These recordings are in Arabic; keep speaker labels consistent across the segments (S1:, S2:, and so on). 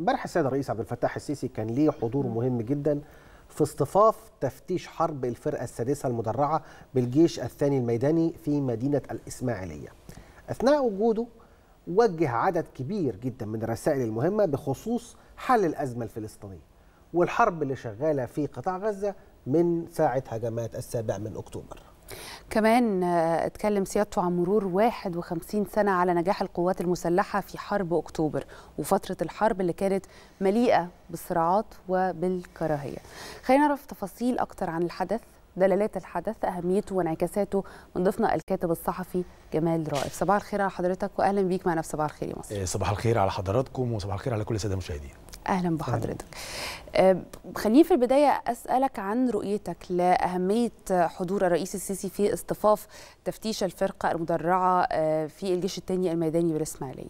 S1: امبارح السيد الرئيس عبد الفتاح السيسي كان ليه حضور مهم جدا في اصطفاف تفتيش حرب الفرقه السادسه المدرعه بالجيش الثاني الميداني في مدينه الاسماعيليه. اثناء وجوده وجه عدد كبير جدا من الرسائل المهمه بخصوص حل الازمه الفلسطينيه والحرب اللي شغاله في قطاع غزه من ساعه هجمات السابع من اكتوبر.
S2: كمان آه، اتكلم سيادته عن مرور 51 سنة على نجاح القوات المسلحة في حرب أكتوبر وفترة الحرب اللي كانت مليئة بالصراعات وبالكراهية خلينا نعرف تفاصيل أكتر عن الحدث دلالات الحدث أهميته وانعكاساته من ضيفنا الكاتب الصحفي جمال رائف صباح الخير على حضرتك وأهلا بيك معنا في صباح الخير يا مصر
S3: آه، صباح الخير على حضراتكم وصباح الخير على كل السادة المشاهدين
S2: اهلا بحضرتك آه، خليني في البدايه اسالك عن رؤيتك لاهميه حضور الرئيس السيسي في اصطفاف تفتيش الفرقه المدرعه آه، في الجيش الثاني الميداني بالاسماعيليه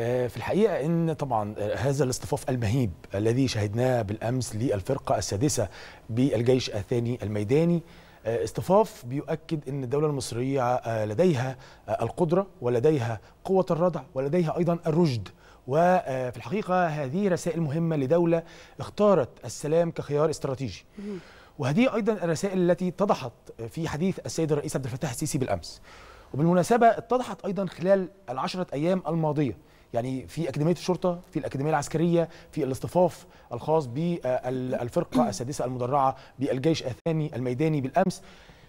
S3: آه، في الحقيقة أن طبعا هذا الاصطفاف المهيب الذي شهدناه بالأمس للفرقة السادسة بالجيش الثاني الميداني اصطفاف بيؤكد ان الدوله المصريه لديها القدره ولديها قوه الردع ولديها ايضا الرشد وفي الحقيقة هذه رسائل مهمة لدولة اختارت السلام كخيار استراتيجي وهذه أيضا الرسائل التي اتضحت في حديث السيد الرئيس عبد الفتاح السيسي بالأمس وبالمناسبة اتضحت أيضا خلال العشرة أيام الماضية يعني في أكاديمية الشرطة في الأكاديمية العسكرية في الاصطفاف الخاص بالفرقة السادسة المدرعة بالجيش الثاني الميداني بالأمس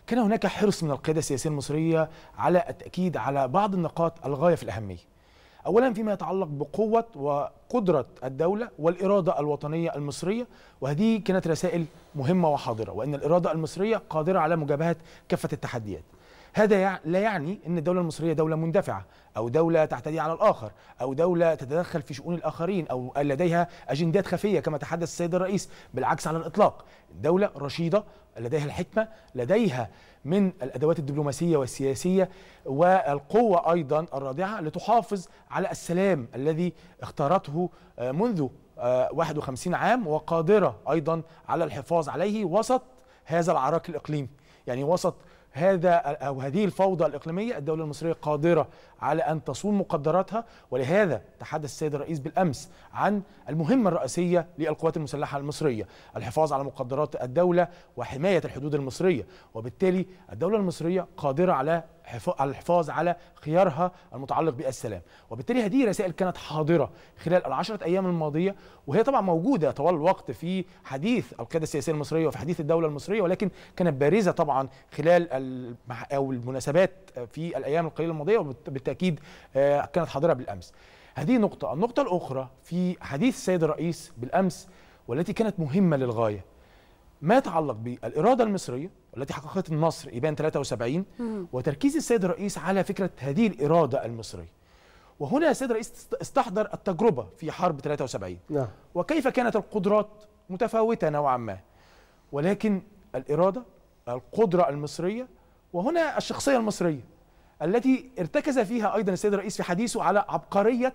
S3: كان هناك حرص من القيادة السياسية المصرية على التأكيد على بعض النقاط الغاية في الأهمية أولا فيما يتعلق بقوة وقدرة الدولة والإرادة الوطنية المصرية وهذه كانت رسائل مهمة وحاضرة وأن الإرادة المصرية قادرة على مجابهة كافة التحديات هذا لا يعني أن الدولة المصرية دولة مندفعة أو دولة تعتدي على الآخر أو دولة تتدخل في شؤون الآخرين أو لديها أجندات خفية كما تحدث السيد الرئيس بالعكس على الإطلاق دولة رشيدة لديها الحكمة لديها من الأدوات الدبلوماسية والسياسية والقوة أيضا الرادعة لتحافظ على السلام الذي اختارته آه، منذ 51 آه، عام وقادرة أيضا على الحفاظ عليه وسط هذا العراك الإقليمي يعني وسط هذا أو هذه الفوضى الإقليمية الدولة المصرية قادرة على أن تصون مقدراتها ولهذا تحدث السيد الرئيس بالأمس عن المهمة الرئيسية للقوات المسلحة المصرية الحفاظ على مقدرات الدولة وحماية الحدود المصرية وبالتالي الدولة المصرية قادرة على على الحفاظ على خيارها المتعلق بالسلام وبالتالي هذه رسائل كانت حاضرة خلال العشرة أيام الماضية وهي طبعا موجودة طوال الوقت في حديث القيادة السياسية المصرية وفي حديث الدولة المصرية ولكن كانت بارزة طبعا خلال أو المناسبات في الأيام القليلة الماضية وبالتأكيد آه، كانت حاضرة بالأمس هذه نقطة النقطة الأخرى في حديث السيد الرئيس بالأمس والتي كانت مهمة للغاية ما يتعلق بالإرادة المصرية والتي حققت النصر يبان 73 وتركيز السيد الرئيس على فكره هذه الاراده المصريه وهنا السيد الرئيس استحضر التجربه في حرب 73 نعم. وكيف كانت القدرات متفاوته نوعا ما ولكن الاراده القدره المصريه وهنا الشخصيه المصريه التي ارتكز فيها ايضا السيد الرئيس في حديثه على عبقريه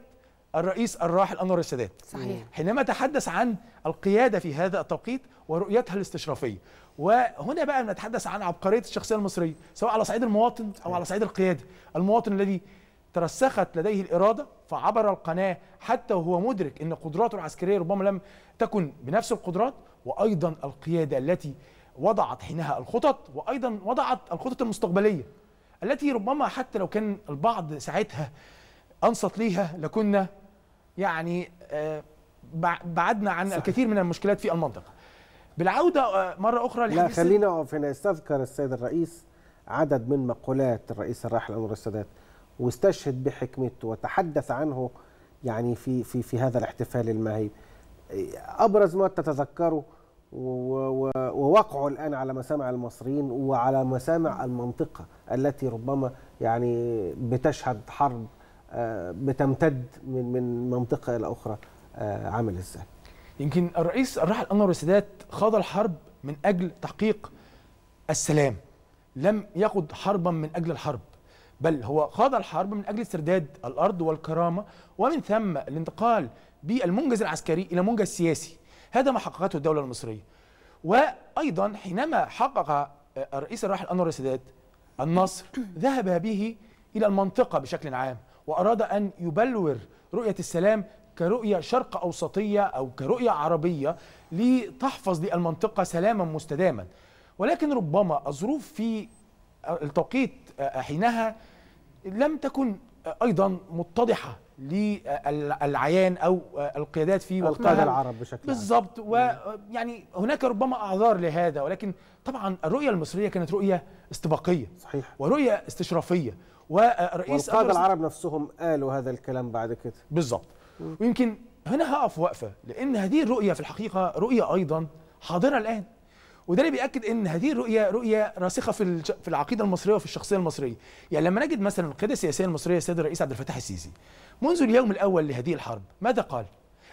S3: الرئيس الراحل انور السادات صحيح. حينما تحدث عن القياده في هذا التوقيت ورؤيتها الاستشرافيه وهنا بقى نتحدث عن عبقريه الشخصيه المصريه سواء على صعيد المواطن او على صعيد القياده المواطن الذي ترسخت لديه الاراده فعبر القناه حتى وهو مدرك ان قدراته العسكريه ربما لم تكن بنفس القدرات وايضا القياده التي وضعت حينها الخطط وايضا وضعت الخطط المستقبليه التي ربما حتى لو كان البعض ساعتها انصت ليها لكنا يعني آه، بعدنا عن صحيح. الكثير من المشكلات في المنطقه بالعوده آه، مره اخرى لا خلينا
S1: اقف هنا استذكر السيد الرئيس عدد من مقولات الرئيس الراحل انور السادات واستشهد بحكمته وتحدث عنه يعني في في في هذا الاحتفال المهيب ابرز ما تتذكره ووقعه الان على مسامع المصريين وعلى مسامع المنطقه التي ربما يعني بتشهد حرب آه، بتمتد من من منطقه الى اخرى
S3: آه، عامل ازاي يمكن الرئيس الراحل انور السادات خاض الحرب من اجل تحقيق السلام لم يخض حربا من اجل الحرب بل هو خاض الحرب من اجل استرداد الارض والكرامه ومن ثم الانتقال بالمنجز العسكري الى منجز سياسي هذا ما حققته الدوله المصريه وايضا حينما حقق آه، الرئيس الراحل انور السادات النصر ذهب به الى المنطقه بشكل عام وأراد أن يبلور رؤية السلام كرؤية شرق أوسطية أو كرؤية عربية لتحفظ للمنطقة سلاما مستداما ولكن ربما الظروف في التوقيت حينها لم تكن أيضا متضحة للعيان او القيادات في والقاده العرب بشكل بالضبط ويعني هناك ربما اعذار لهذا ولكن طبعا الرؤيه المصريه كانت رؤيه استباقيه صحيح ورؤيه استشرافيه ورئيس والقاده العرب نفسهم قالوا هذا الكلام بعد كده بالظبط ويمكن هنا هقف وقفه لان هذه الرؤيه في الحقيقه رؤيه ايضا حاضره الان وده اللي بياكد ان هذه الرؤيه رؤيه راسخه في في العقيده المصريه وفي الشخصيه المصريه يعني لما نجد مثلا القياده السياسيه المصريه السيد الرئيس عبد الفتاح السيسي منذ اليوم الاول لهذه الحرب ماذا قال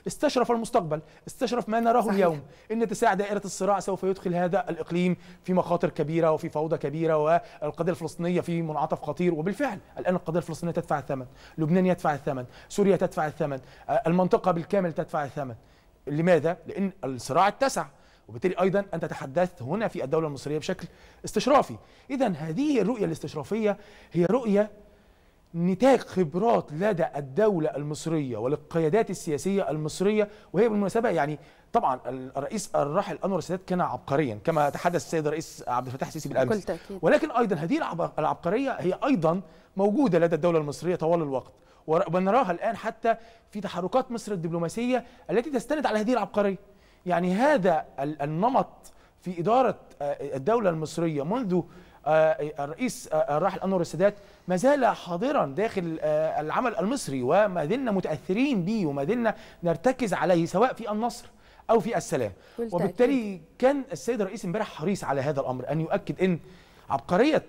S3: استشرف المستقبل استشرف ما نراه صحيح. اليوم إن اتساع دائرة الصراع سوف يدخل هذا الإقليم في مخاطر كبيرة وفي فوضى كبيرة والقضية الفلسطينية في منعطف خطير وبالفعل الآن القضية الفلسطينية تدفع الثمن لبنان يدفع الثمن سوريا تدفع الثمن آه، المنطقة بالكامل تدفع الثمن لماذا؟ لأن الصراع اتسع وبالتالي ايضا انت تحدثت هنا في الدوله المصريه بشكل استشرافي اذا هذه الرؤيه الاستشرافيه هي رؤيه نتاج خبرات لدى الدولة المصرية وللقيادات السياسية المصرية وهي بالمناسبة يعني طبعا الرئيس الراحل انور السادات كان عبقريا كما تحدث السيد الرئيس عبد الفتاح السيسي بالامس ولكن ايضا هذه العبقريه هي ايضا موجوده لدى الدوله المصريه طوال الوقت ونراها الان حتى في تحركات مصر الدبلوماسيه التي تستند على هذه العبقريه يعني هذا النمط في اداره آه، الدوله المصريه منذ الرئيس آه، آه، الراحل آه، انور السادات ما زال حاضرا داخل العمل المصري وما زلنا متاثرين به وما زلنا نرتكز عليه سواء في النصر او في السلام وبالتالي كان السيد الرئيس امبارح حريص على هذا الامر ان يؤكد ان عبقريه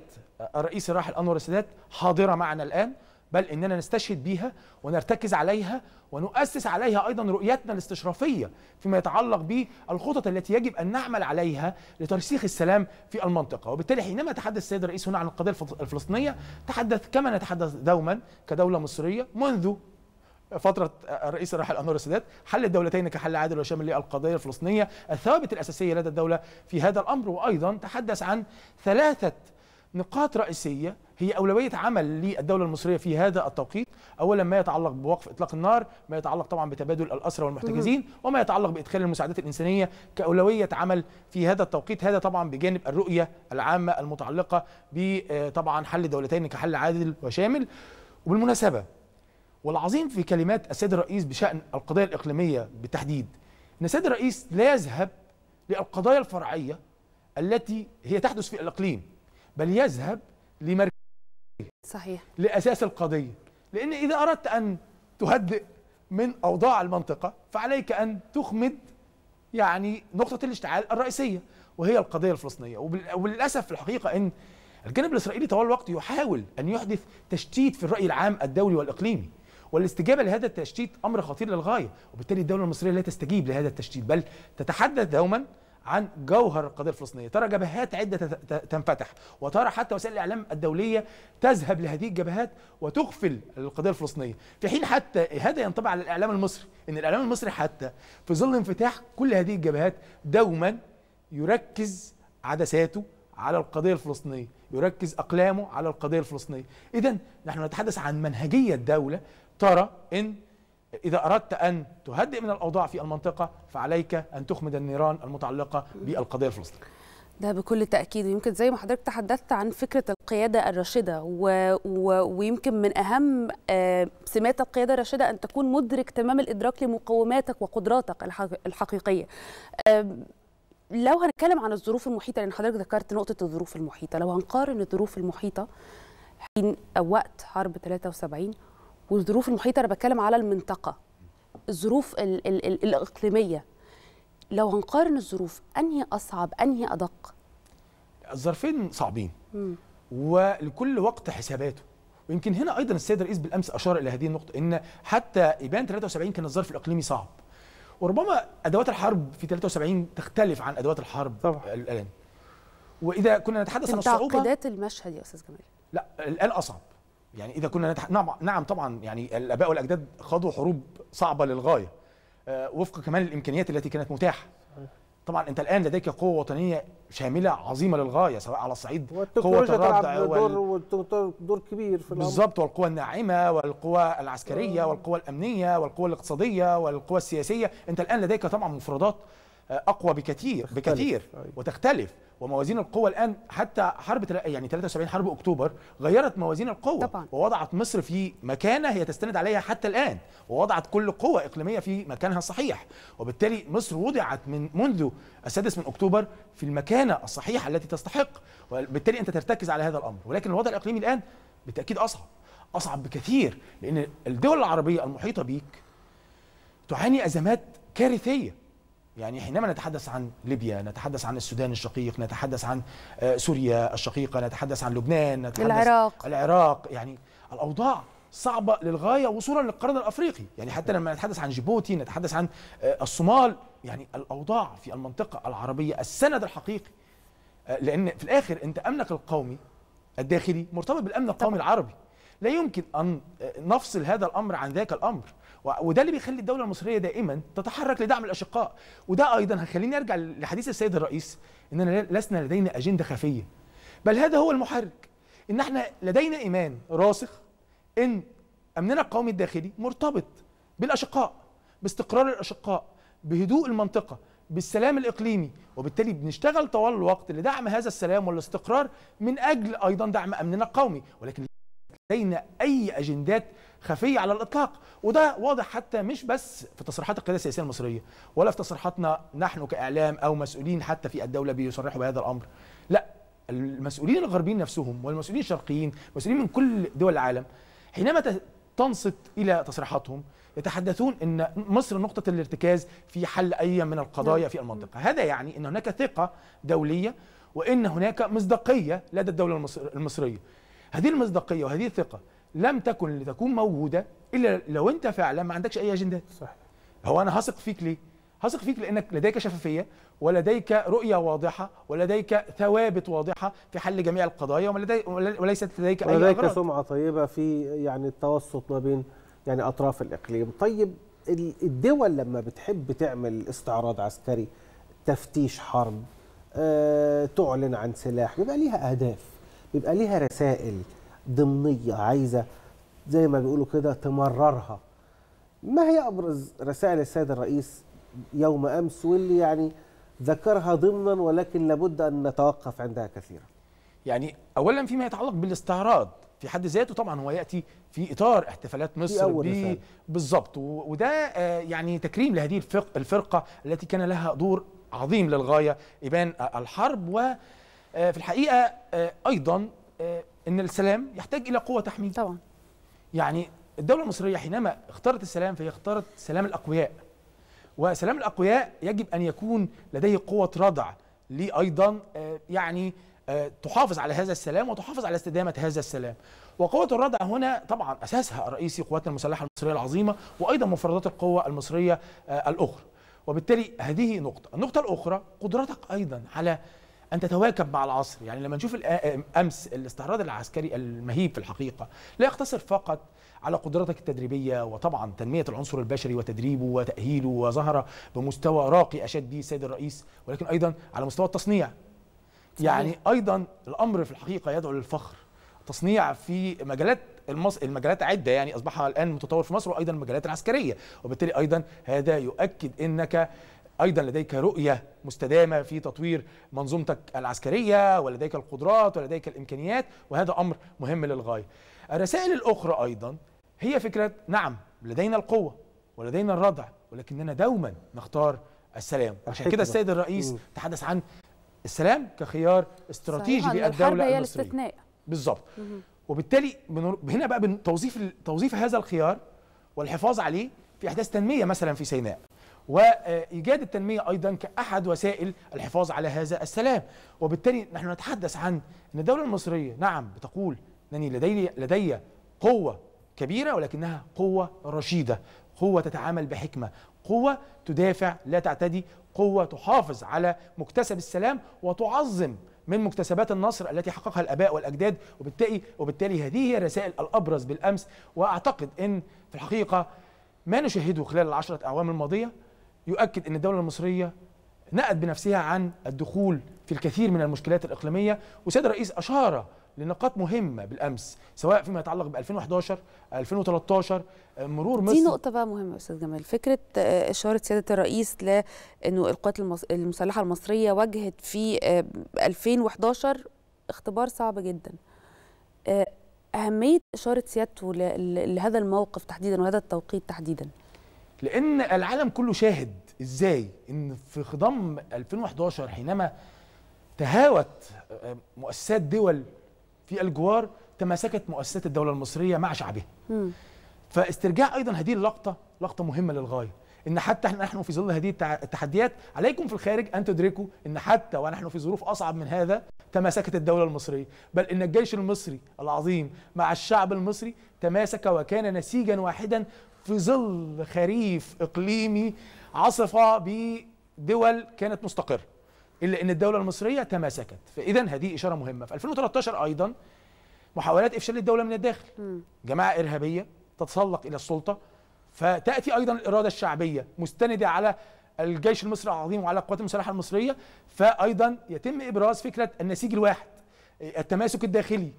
S3: الرئيس الراحل انور السادات حاضره معنا الان بل اننا نستشهد بيها ونرتكز عليها ونؤسس عليها ايضا رؤيتنا الاستشرافيه فيما يتعلق بالخطط التي يجب ان نعمل عليها لترسيخ السلام في المنطقه، وبالتالي حينما تحدث السيد الرئيس هنا عن القضيه الفلسطينيه تحدث كما نتحدث دوما كدوله مصريه منذ فترة الرئيس الراحل أنور السادات حل الدولتين كحل عادل وشامل للقضية الفلسطينية الثوابت الأساسية لدى الدولة في هذا الأمر وأيضا تحدث عن ثلاثة نقاط رئيسية هي أولوية عمل للدولة المصرية في هذا التوقيت أولا ما يتعلق بوقف إطلاق النار ما يتعلق طبعا بتبادل الأسرى والمحتجزين وما يتعلق بإدخال المساعدات الإنسانية كأولوية عمل في هذا التوقيت هذا طبعا بجانب الرؤية العامة المتعلقة بطبعا آه، حل دولتين كحل عادل وشامل وبالمناسبة والعظيم في كلمات السيد الرئيس بشأن القضايا الإقليمية بالتحديد أن السيد الرئيس لا يذهب للقضايا الفرعية التي هي تحدث في الإقليم بل يذهب لمركز صحيح لأساس القضية لأن إذا أردت أن تهدئ من أوضاع المنطقة فعليك أن تخمد يعني نقطة الاشتعال الرئيسية وهي القضية الفلسطينية وللأسف في الحقيقة أن الجانب الإسرائيلي طوال الوقت يحاول أن يحدث تشتيت في الرأي العام الدولي والإقليمي والاستجابة لهذا التشتيت أمر خطير للغاية وبالتالي الدولة المصرية لا تستجيب لهذا التشتيت بل تتحدث دوما عن جوهر القضيه الفلسطينيه، ترى جبهات عده تنفتح، وترى حتى وسائل الاعلام الدوليه تذهب لهذه الجبهات وتغفل القضيه الفلسطينيه، في حين حتى هذا ينطبق على الاعلام المصري، ان الاعلام المصري حتى في ظل انفتاح كل هذه الجبهات دوما يركز عدساته على القضيه الفلسطينيه، يركز اقلامه على القضيه الفلسطينيه، اذا نحن نتحدث عن منهجيه دوله ترى ان إذا أردت أن تهدئ من الأوضاع في المنطقة فعليك أن تخمد النيران المتعلقة بالقضية الفلسطينية ده
S2: بكل تأكيد ويمكن زي ما حضرتك تحدثت عن فكرة القيادة الراشدة و... و... ويمكن من أهم آه، سمات القيادة الراشدة أن تكون مدرك تمام الإدراك لمقوماتك وقدراتك الحقيقية لو هنتكلم عن الظروف المحيطة لأن حضرتك ذكرت نقطة الظروف المحيطة لو هنقارن الظروف المحيطة حين وقت حرب 73 والظروف المحيطه انا بتكلم على المنطقه الظروف الـ الـ الـ الاقليميه لو هنقارن الظروف انهي اصعب انهي ادق
S3: الظرفين صعبين مم. ولكل وقت حساباته ويمكن هنا ايضا السيد الرئيس بالامس اشار الى هذه النقطه ان حتى ابان 73 كان الظرف الاقليمي صعب وربما ادوات الحرب في 73 تختلف عن ادوات الحرب طبعا الان واذا كنا نتحدث عن الصعوبه تعقيدات
S2: المشهد يا استاذ جمال
S3: لا الان اصعب يعني اذا كنا نتح... نعم نعم طبعا يعني الاباء والاجداد خاضوا حروب صعبه للغايه آه، وفق كمان الامكانيات التي كانت متاحه طبعا انت الان لديك قوه وطنيه شامله عظيمه للغايه سواء على الصعيد قوه الردع وال...
S1: دور دور كبير في بالظبط
S3: والقوى الناعمه والقوى العسكريه آه. والقوى الامنيه والقوى الاقتصاديه والقوى السياسيه انت الان لديك طبعا مفردات آه، اقوى بكثير بكثير طيب. وتختلف وموازين القوى الان حتى حرب يعني 73 حرب اكتوبر غيرت موازين القوى طبعا. ووضعت مصر في مكانه هي تستند عليها حتى الان ووضعت كل قوى اقليميه في مكانها الصحيح وبالتالي مصر وضعت من منذ السادس من اكتوبر في المكانه الصحيحه التي تستحق وبالتالي انت ترتكز على هذا الامر ولكن الوضع الاقليمي الان بالتاكيد اصعب اصعب بكثير لان الدول العربيه المحيطه بيك تعاني ازمات كارثيه يعني حينما نتحدث عن ليبيا نتحدث عن السودان الشقيق نتحدث عن آه، سوريا الشقيقة نتحدث عن لبنان نتحدث العراق العراق يعني الأوضاع صعبة للغاية وصولا للقرن الأفريقي يعني حتى لما نتحدث عن جيبوتي نتحدث عن آه، الصومال يعني الأوضاع في المنطقة العربية السند الحقيقي آه، لأن في الآخر أنت أمنك القومي الداخلي مرتبط بالأمن القومي العربي لا يمكن أن نفصل هذا الأمر عن ذاك الأمر وده اللي بيخلي الدوله المصريه دائما تتحرك لدعم الاشقاء وده ايضا هيخليني ارجع لحديث السيد الرئيس اننا لسنا لدينا اجنده خفيه بل هذا هو المحرك ان احنا لدينا ايمان راسخ ان امننا القومي الداخلي مرتبط بالاشقاء باستقرار الاشقاء بهدوء المنطقه بالسلام الاقليمي وبالتالي بنشتغل طوال الوقت لدعم هذا السلام والاستقرار من اجل ايضا دعم امننا القومي ولكن لدينا اي اجندات خفيه على الاطلاق وده واضح حتى مش بس في تصريحات القياده السياسيه المصريه ولا في تصريحاتنا نحن كاعلام او مسؤولين حتى في الدوله بيصرحوا بهذا الامر لا المسؤولين الغربيين نفسهم والمسؤولين الشرقيين مسؤولين من كل دول العالم حينما تنصت الى تصريحاتهم يتحدثون ان مصر نقطه الارتكاز في حل اي من القضايا في المنطقه نعم. هذا يعني ان هناك ثقه دوليه وان هناك مصداقيه لدى الدوله المصريه هذه المصداقيه وهذه الثقه لم تكن لتكون موجوده الا لو انت فعلا ما عندكش اي اجندات صح هو انا هثق فيك ليه هثق فيك لانك لديك شفافيه ولديك رؤيه واضحه ولديك ثوابت واضحه في حل جميع القضايا وليست لديك اي ولديك
S1: سمعه طيبه في يعني التوسط ما بين يعني اطراف الاقليم طيب الدول لما بتحب تعمل استعراض عسكري تفتيش حرب أه تعلن عن سلاح بيبقى ليها اهداف بيبقى ليها رسائل ضمنيه عايزه زي ما بيقولوا كده تمررها ما هي ابرز رسائل السيد الرئيس يوم امس واللي يعني ذكرها ضمنا ولكن لابد ان نتوقف
S3: عندها كثيرا يعني اولا فيما يتعلق بالاستعراض في حد ذاته طبعا هو ياتي في اطار احتفالات مصر بالظبط وده آه، يعني تكريم لهذه الفرقه التي كان لها دور عظيم للغايه ابان آه، الحرب و آه، في الحقيقه آه، ايضا آه، ان السلام يحتاج الى قوه تحميل طبعا يعني الدوله المصريه حينما اختارت السلام فهي اختارت سلام الاقوياء وسلام الاقوياء يجب ان يكون لديه قوه ردع لي ايضا يعني تحافظ على هذا السلام وتحافظ على استدامه هذا السلام وقوه الردع هنا طبعا اساسها الرئيسي قواتنا المسلحه المصريه العظيمه وايضا مفردات القوه المصريه الاخرى وبالتالي هذه نقطه النقطه الاخرى قدرتك ايضا على ان تتواكب مع العصر يعني لما نشوف امس الاستعراض العسكري المهيب في الحقيقه لا يقتصر فقط على قدراتك التدريبيه وطبعا تنميه العنصر البشري وتدريبه وتاهيله وظهر بمستوى راقي اشد به السيد الرئيس ولكن ايضا على مستوى التصنيع يعني ايضا الامر في الحقيقه يدعو للفخر تصنيع في مجالات المص... المجالات عده يعني اصبح الان متطور في مصر وايضا المجالات العسكريه وبالتالي ايضا هذا يؤكد انك ايضا لديك رؤيه مستدامه في تطوير منظومتك العسكريه ولديك القدرات ولديك الامكانيات وهذا امر مهم للغايه. الرسائل الاخرى ايضا هي فكره نعم لدينا القوه ولدينا الردع ولكننا دوما نختار السلام عشان كده السيد الرئيس تحدث عن السلام كخيار استراتيجي للدوله هي الاستثناء بالظبط وبالتالي هنا بقى توظيف توظيف هذا الخيار والحفاظ عليه في احداث تنميه مثلا في سيناء وإيجاد التنمية أيضا كأحد وسائل الحفاظ على هذا السلام وبالتالي نحن نتحدث عن أن الدولة المصرية نعم بتقول أنني لدي, لدي قوة كبيرة ولكنها قوة رشيدة قوة تتعامل بحكمة قوة تدافع لا تعتدي قوة تحافظ على مكتسب السلام وتعظم من مكتسبات النصر التي حققها الاباء والاجداد وبالتالي وبالتالي هذه هي الرسائل الابرز بالامس واعتقد ان في الحقيقه ما نشاهده خلال العشره اعوام الماضيه يؤكد أن الدولة المصرية نأت بنفسها عن الدخول في الكثير من المشكلات الإقليمية وسيد الرئيس أشار لنقاط مهمة بالأمس سواء فيما يتعلق ب 2011 2013 مرور مصر دي نقطة
S2: بقى مهمة أستاذ جمال فكرة آه، إشارة سيادة الرئيس لأنه القوات المسلحة المصرية واجهت في 2011 آه، اختبار صعب جدا آه، أهمية إشارة سيادته لهذا الموقف تحديدا وهذا التوقيت تحديدا
S3: لان العالم كله شاهد ازاي ان في خضم 2011 حينما تهاوت آه، آه، مؤسسات دول في الجوار تماسكت مؤسسات الدوله المصريه مع شعبها فاسترجاع ايضا هذه اللقطه لقطه مهمه للغايه ان حتى نحن في ظل هذه التحديات عليكم في الخارج ان تدركوا ان حتى ونحن في ظروف اصعب من هذا تماسكت الدوله المصريه بل ان الجيش المصري العظيم مع الشعب المصري تماسك وكان نسيجا واحدا في ظل خريف إقليمي عصف بدول كانت مستقرة إلا أن الدولة المصرية تماسكت فإذا هذه إشارة مهمة في 2013 أيضا محاولات إفشال الدولة من الداخل جماعة إرهابية تتسلق إلى السلطة فتأتي أيضا الإرادة الشعبية مستندة على الجيش المصري العظيم وعلى القوات المسلحة المصرية فأيضا يتم إبراز فكرة النسيج الواحد التماسك الداخلي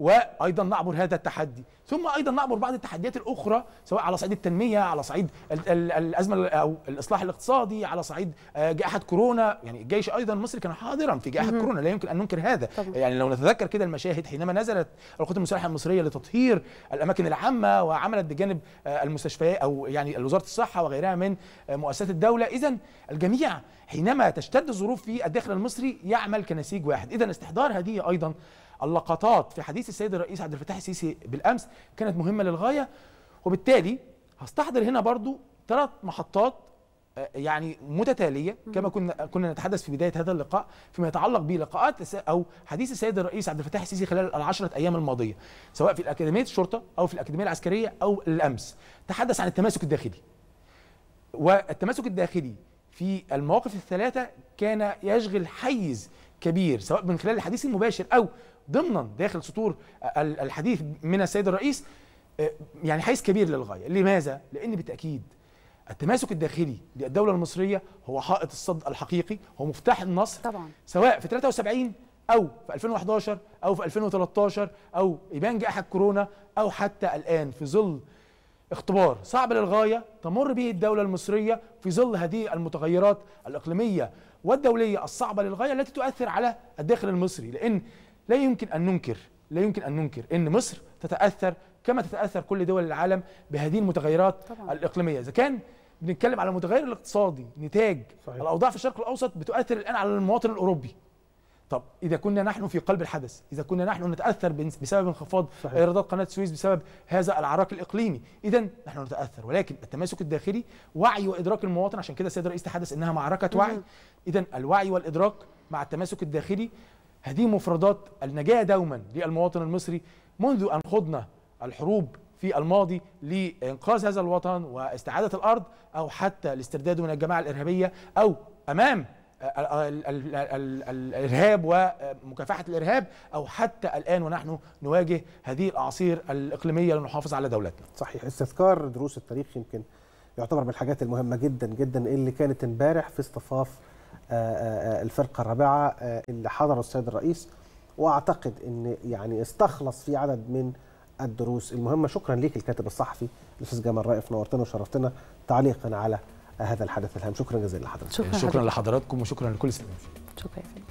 S3: وايضا نعبر هذا التحدي ثم ايضا نعبر بعض التحديات الاخرى سواء على صعيد التنميه على صعيد الازمه او الاصلاح الاقتصادي على صعيد آه، جائحه كورونا يعني الجيش ايضا المصري كان حاضرا في جائحه كورونا لا يمكن ان ننكر هذا طبعا. يعني لو نتذكر كده المشاهد حينما نزلت القوات المسلحه المصريه لتطهير الاماكن العامه وعملت بجانب آه، المستشفيات او يعني وزاره الصحه وغيرها من آه، مؤسسات الدوله اذا الجميع حينما تشتد الظروف في الداخل المصري يعمل كنسيج واحد اذا استحضار هذه ايضا اللقطات في حديث السيد الرئيس عبد الفتاح السيسي بالامس كانت مهمه للغايه وبالتالي هستحضر هنا برضو ثلاث محطات آه، يعني متتاليه كما كنا كنا نتحدث في بدايه هذا اللقاء فيما يتعلق بلقاءات او حديث السيد الرئيس عبد الفتاح السيسي خلال العشرة ايام الماضيه سواء في الاكاديميه الشرطه او في الاكاديميه العسكريه او الامس تحدث عن التماسك الداخلي والتماسك الداخلي في المواقف الثلاثه كان يشغل حيز كبير سواء من خلال الحديث المباشر او ضمنا داخل سطور الحديث من السيد الرئيس آه، يعني حيز كبير للغايه لماذا لان بالتاكيد التماسك الداخلي للدوله المصريه هو حائط الصد الحقيقي هو مفتاح النصر طبعا سواء في 73 او في 2011 او في 2013 او ابان جائحه كورونا او حتى الان في ظل اختبار صعب للغايه تمر به الدوله المصريه في ظل هذه المتغيرات الاقليميه والدوليه الصعبه للغايه التي تؤثر على الداخل المصري لان لا يمكن أن ننكر لا يمكن أن ننكر أن مصر تتأثر كما تتأثر كل دول العالم بهذه المتغيرات طبعا. الإقليمية إذا كان بنتكلم على المتغير الاقتصادي نتاج صحيح. الأوضاع في الشرق الأوسط بتؤثر الآن على المواطن الأوروبي طب إذا كنا نحن في قلب الحدث إذا كنا نحن نتأثر بسبب انخفاض إيرادات قناة السويس بسبب هذا العراك الإقليمي إذا نحن نتأثر ولكن التماسك الداخلي وعي وإدراك المواطن عشان كده السيد الرئيس تحدث إنها معركة وعي إذا الوعي والإدراك مع التماسك الداخلي هذه مفردات النجاة دوما للمواطن المصري منذ أن خضنا الحروب في الماضي لإنقاذ هذا الوطن واستعادة الأرض أو حتى الاسترداد من الجماعة الإرهابية أو أمام الارهاب ومكافحه الارهاب او حتى الان ونحن نواجه هذه الاعاصير الاقليميه لنحافظ على دولتنا.
S1: صحيح استذكار دروس التاريخ يمكن يعتبر من الحاجات المهمه جدا جدا اللي كانت امبارح في اصطفاف آه، آه، آه، الفرقه الرابعه اللي حضره السيد الرئيس واعتقد ان يعني استخلص في عدد من الدروس المهمه شكرا ليك الكاتب الصحفي الاستاذ جمال رائف نورتنا وشرفتنا تعليقا على هذا الحدث الهام شكرا جزيلا لحضرتك شكرا, شكرا لحضراتكم وشكرا لكل سلام
S3: شكرا